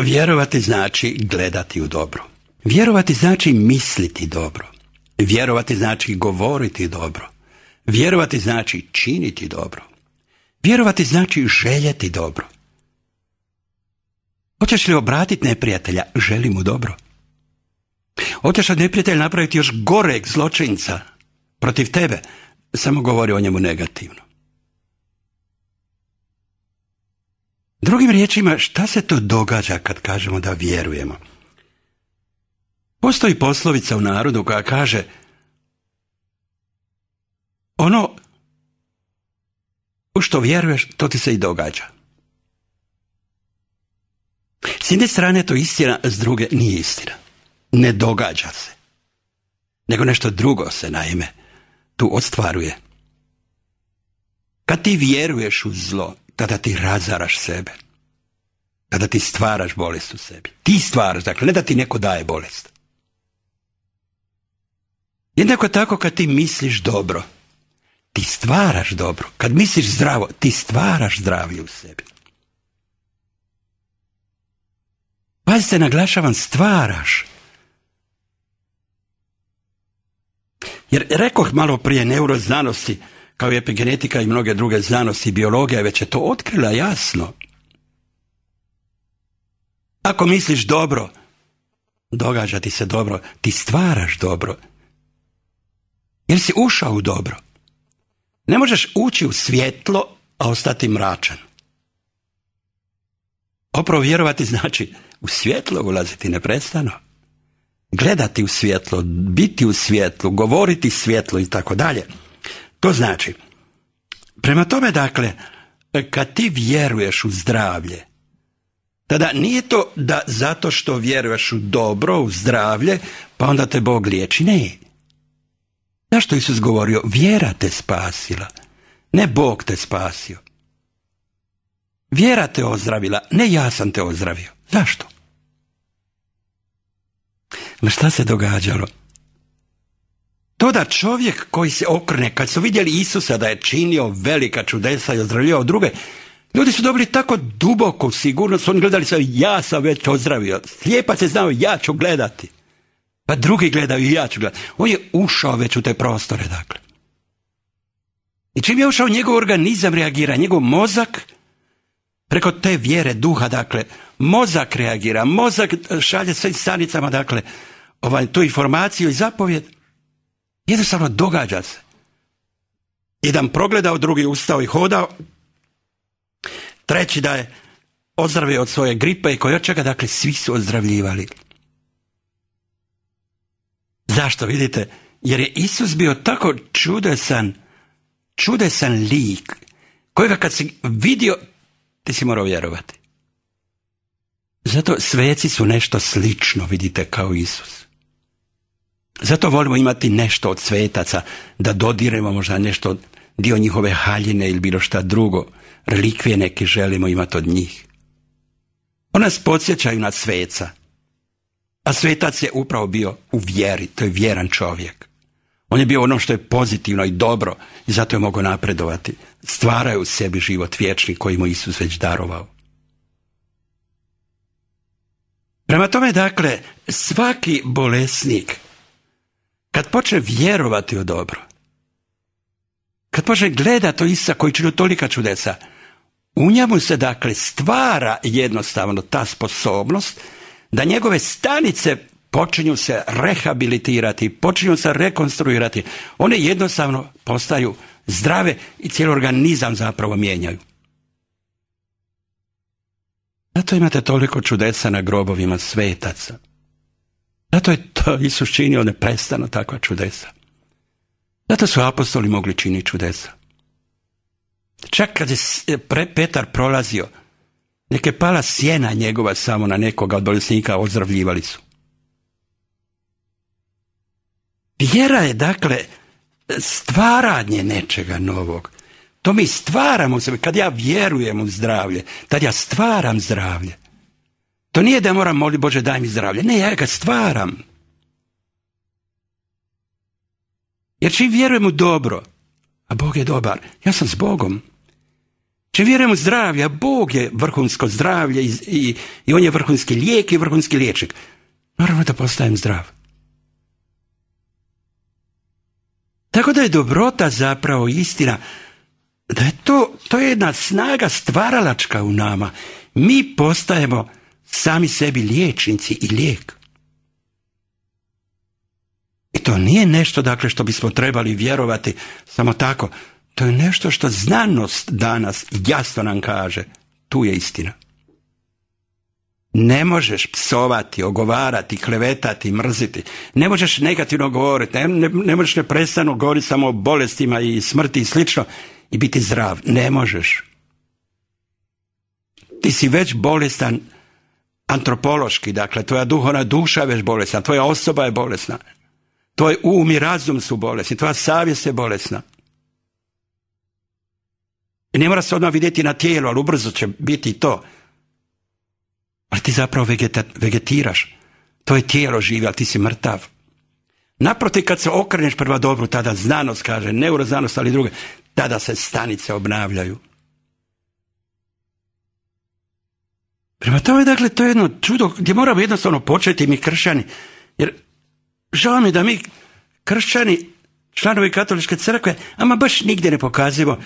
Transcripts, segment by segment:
Vjerovati znači gledati u dobro. Vjerovati znači misliti dobro. Vjerovati znači govoriti dobro. Vjerovati znači činiti dobro. Vjerovati znači željeti dobro. Hoćeš li obratiti neprijatelja? Želi mu dobro. Hoćeš od neprijatelja napraviti još goreg zločinca protiv tebe? Samo govori o njemu negativno. Drugim riječima, šta se to događa kad kažemo da vjerujemo? Postoji poslovica u narodu koja kaže ono u što vjeruješ, to ti se i događa. S jedne strane to istina, s druge nije istina. Ne događa se. Nego nešto drugo se naime tu ostvaruje. Kad ti vjeruješ u zlo, kada ti razaraš sebe. Kada ti stvaraš bolest u sebi. Ti stvaraš, dakle, ne da ti neko daje bolest. Jednako tako kad ti misliš dobro, ti stvaraš dobro. Kad misliš zdravo, ti stvaraš zdravlje u sebi. Pazite, naglašavam, stvaraš. Jer rekoh malo prije neuroznanosti, kao i epigenetika i mnoge druge znanosti, biologija već je to otkrila jasno. Ako misliš dobro, događa ti se dobro, ti stvaraš dobro. Jer si ušao u dobro. Ne možeš ući u svjetlo, a ostati mračan. Opravo vjerovati znači u svjetlo ulaziti neprestano. Gledati u svjetlo, biti u svjetlu, govoriti svjetlo i tako dalje. To znači, prema tome dakle, kad ti vjeruješ u zdravlje, tada nije to da zato što vjeruješ u dobro, u zdravlje, pa onda te Bog liječi. Ne. Zašto Isus govorio? Vjera te spasila. Ne Bog te spasio. Vjera te ozdravila, ne ja sam te ozdravio. Zašto? Ma šta se događalo? To da čovjek koji se okrne, kad su vidjeli Isusa da je činio velika čudesa i ozdravljivao druge, ljudi su dobili tako duboku sigurnost, oni gledali sve, ja sam već ozdravio, slijepac se znao, ja ću gledati. Pa drugi gledaju i ja ću gledati. On je ušao već u te prostore, dakle. I čim je ušao njegov organizam reagira, njegov mozak preko te vjere duha, dakle, mozak reagira, mozak šalje svim stanicama, dakle, ovaj, tu informaciju i zapovjed. Jednostavno događa se. Jedan progledao, drugi ustao i hodao, treći da je ozdravio od svoje gripe i koja čega, dakle svi su ozdravljivali. Zašto vidite? Jer je Isus bio tako čudesan, čudesan lik, kojega kad si vidio, ti si morao vjerovati. Zato sveci su nešto slično, vidite, kao Isus. Zato volimo imati nešto od svetaca, da dodiremo možda nešto, dio njihove haljine ili bilo šta drugo. Relikvije neke želimo imati od njih. Ona nas podsjećaju na sveca. A svetac je upravo bio u vjeri, to je vjeran čovjek. On je bio ono što je pozitivno i dobro i zato je mogao napredovati. Stvaraju u sebi život vječni koji mu Isus već darovao. Prema tome, dakle, svaki bolesnik kad počne vjerovati u dobro, kad počne gledati to Isa koji čini tolika čudesa, u njemu se dakle stvara jednostavno ta sposobnost da njegove stanice počinju se rehabilitirati, počinju se rekonstruirati. One jednostavno postaju zdrave i cijeli organizam zapravo mijenjaju. Zato imate toliko čudesa na grobovima svetaca. Zato je to Isus činio neprestano takva čudesa. Zato su apostoli mogli činiti čudesa. Čak kad je Petar prolazio, neke je pala sjena njegova samo na nekoga od bolesnika, ozdravljivali su. Vjera je dakle stvaranje nečega novog. To mi stvaramo sebe. Kad ja vjerujem u zdravlje, tad ja stvaram zdravlje. To nije da moram moliti Bože daj mi zdravlje. Ne, ja ga stvaram. Jer čim vjerujem u dobro, a Bog je dobar, ja sam s Bogom. Čim vjerujem u zdravlje, a Bog je vrhunsko zdravlje i, On je vrhunski lijek i vrhunski liječnik. Naravno da postajem zdrav. Tako da je dobrota zapravo istina, da je to, to je jedna snaga stvaralačka u nama. Mi postajemo sami sebi liječnici i lijek. I to nije nešto dakle što bismo trebali vjerovati samo tako. To je nešto što znanost danas jasno nam kaže. Tu je istina. Ne možeš psovati, ogovarati, klevetati, mrziti. Ne možeš negativno govoriti. Ne, ne, ne možeš neprestano govoriti samo o bolestima i smrti i slično i biti zdrav. Ne možeš. Ti si već bolestan antropološki, dakle, tvoja duhovna duša je već bolesna, tvoja osoba je bolesna, tvoj um i razum su bolesni, tvoja savjest je bolesna. I ne mora se odmah vidjeti na tijelu, ali ubrzo će biti to. Ali ti zapravo vegeta, vegetiraš. To je tijelo živi, ali ti si mrtav. Naprotiv, kad se okreneš prema dobru, tada znanost kaže, neuroznanost, ali druge, tada se stanice obnavljaju. Prema tome, dakle, to je jedno čudo gdje moramo jednostavno početi mi kršćani. Jer žao mi da mi kršćani, članovi katoličke crkve, ama baš nigdje ne pokazujemo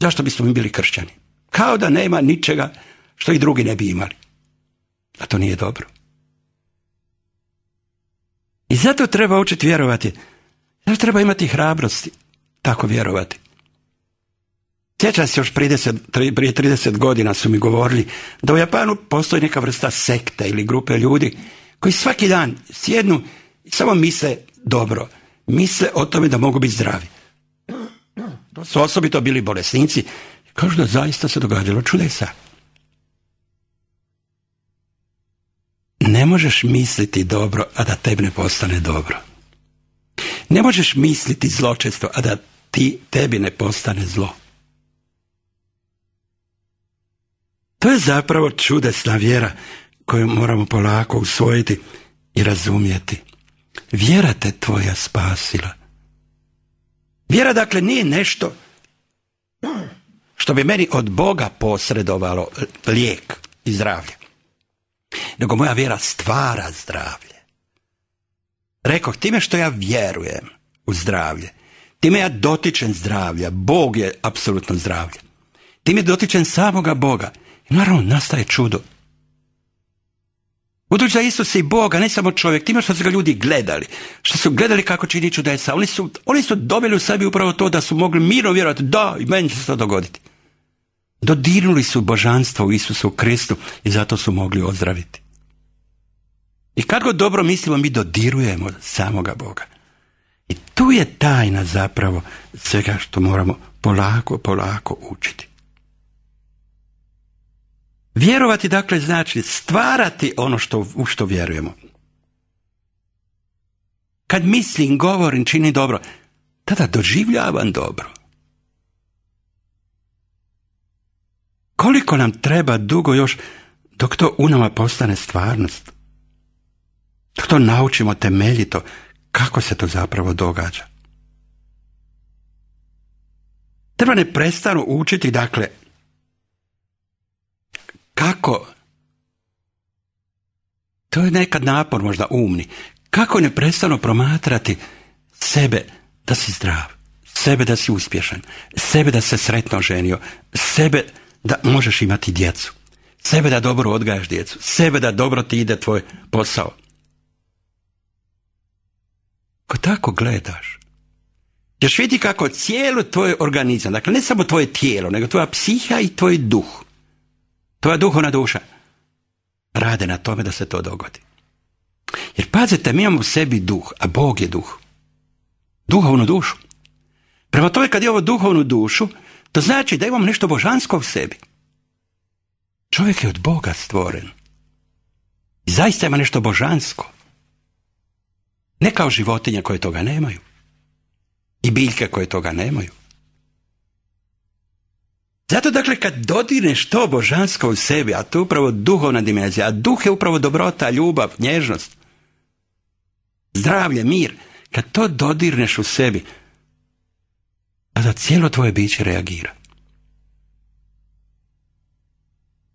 zašto bismo mi bili kršćani. Kao da nema ničega što i drugi ne bi imali. A to nije dobro. I zato treba učiti vjerovati. Zato treba imati hrabrosti tako vjerovati. Sjećam se još prije 30 godina su mi govorili da u Japanu postoji neka vrsta sekta ili grupe ljudi koji svaki dan sjednu i samo misle dobro, misle o tome da mogu biti zdravi. To su osobito bili bolesnici. Kažu da zaista se događalo čudesa. Ne možeš misliti dobro, a da tebi ne postane dobro. Ne možeš misliti zločesto, a da ti tebi ne postane zlo. To je zapravo čudesna vjera koju moramo polako usvojiti i razumjeti. Vjera te tvoja spasila. Vjera dakle nije nešto što bi meni od Boga posredovalo lijek i zdravlje. Nego moja vjera stvara zdravlje. Rekoh, time što ja vjerujem u zdravlje, time ja dotičem zdravlja, Bog je apsolutno zdravlje. Time dotičem samoga Boga Naravno, nastaje čudo. Budući da Isus i Boga, ne samo čovjek, time što su ga ljudi gledali, što su gledali kako čini čudesa, oni su, oni su dobili u sebi upravo to da su mogli mirno vjerovati, da, i meni će se to dogoditi. Dodirnuli su božanstvo u Isusu Kristu i zato su mogli ozdraviti. I kako dobro mislimo, mi dodirujemo samoga Boga. I tu je tajna zapravo svega što moramo polako, polako učiti. Vjerovati dakle znači stvarati ono što, u što vjerujemo. Kad mislim, govorim, čini dobro, tada doživljavam dobro. Koliko nam treba dugo još dok to u nama postane stvarnost? Dok to naučimo temeljito kako se to zapravo događa? Treba ne prestanu učiti, dakle, to je nekad napor možda umni, kako ne prestano promatrati sebe da si zdrav, sebe da si uspješan, sebe da se sretno ženio, sebe da možeš imati djecu, sebe da dobro odgajaš djecu, sebe da dobro ti ide tvoj posao. Ako tako gledaš, ćeš vidi kako cijelo tvoj organizam, dakle ne samo tvoje tijelo, nego tvoja psiha i tvoj duh, to je duhovna duša, rade na tome da se to dogodi. Jer pazite, mi imamo u sebi duh, a Bog je duh. Duhovnu dušu. Prema tome kad je ovo duhovnu dušu, to znači da imamo nešto božansko u sebi. Čovjek je od Boga stvoren. I zaista ima nešto božansko. Ne kao životinje koje toga nemaju. I biljke koje toga nemaju. Zato dakle kad dodirneš to božansko u sebi, a to je upravo duhovna dimenzija, a duh je upravo dobrota, ljubav, nježnost, zdravlje, mir, kad to dodirneš u sebi, tada cijelo tvoje biće reagira.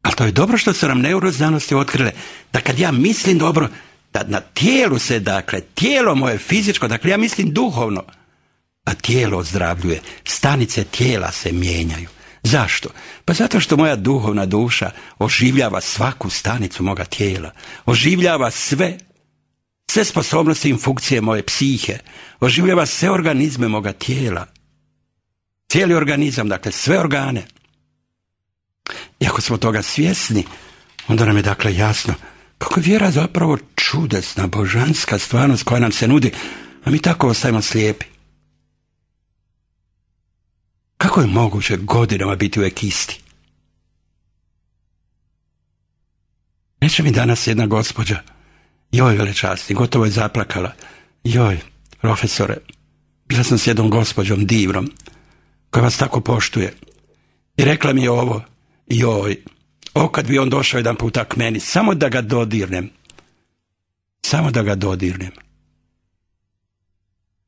Ali to je dobro što su nam neuroznanosti otkrile, da kad ja mislim dobro, da na tijelu se, dakle, tijelo moje fizičko, dakle ja mislim duhovno, a tijelo ozdravljuje, stanice tijela se mijenjaju. Zašto? Pa zato što moja duhovna duša oživljava svaku stanicu moga tijela, oživljava sve sve sposobnosti i funkcije moje psihe, oživljava sve organizme moga tijela, cijeli organizam, dakle sve organe. I ako smo toga svjesni, onda nam je dakle jasno kako je vjera zapravo čudesna, božanska stvarnost koja nam se nudi, a mi tako ostajemo slijepi. Kako je moguće godinama biti u ekisti Reče mi danas jedna gospođa, joj velečasti, gotovo je zaplakala, joj, profesore, bila sam s jednom gospođom divrom, koja vas tako poštuje. I rekla mi je ovo, joj, o kad bi on došao jedan puta k meni, samo da ga dodirnem. Samo da ga dodirnem.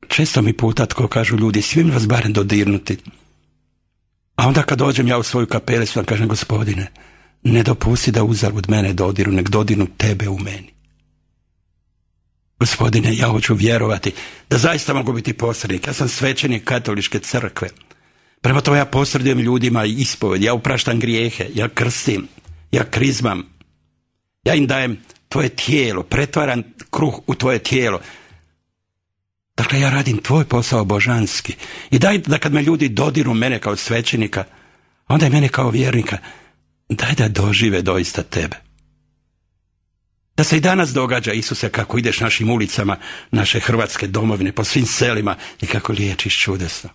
Često mi puta tko kažu ljudi, svim vas barem dodirnuti. A onda kad dođem ja u svoju kapelicu, sam kažem, gospodine, ne dopusti da od mene dodiru, nek dodinu tebe u meni. Gospodine, ja hoću vjerovati da zaista mogu biti posrednik. Ja sam svećenik katoličke crkve. Prema tome ja posredujem ljudima ispoved, ja upraštam grijehe, ja krstim, ja krizmam. Ja im dajem tvoje tijelo, pretvaram kruh u tvoje tijelo. Dakle, ja radim tvoj posao božanski. I daj da kad me ljudi dodiru mene kao svećenika, onda i mene kao vjernika, daj da dožive doista tebe. Da se i danas događa, Isuse, kako ideš našim ulicama, naše hrvatske domovine, po svim selima i kako liječiš čudesno.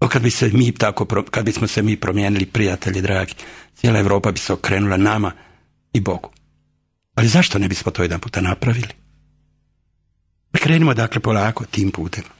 O, kad, bi se mi tako, kad bismo se mi promijenili, prijatelji dragi, cijela Europa bi se okrenula nama i Bogu. Ali zašto ne bismo to jedan puta napravili? Krenimo dakle polako tim putem.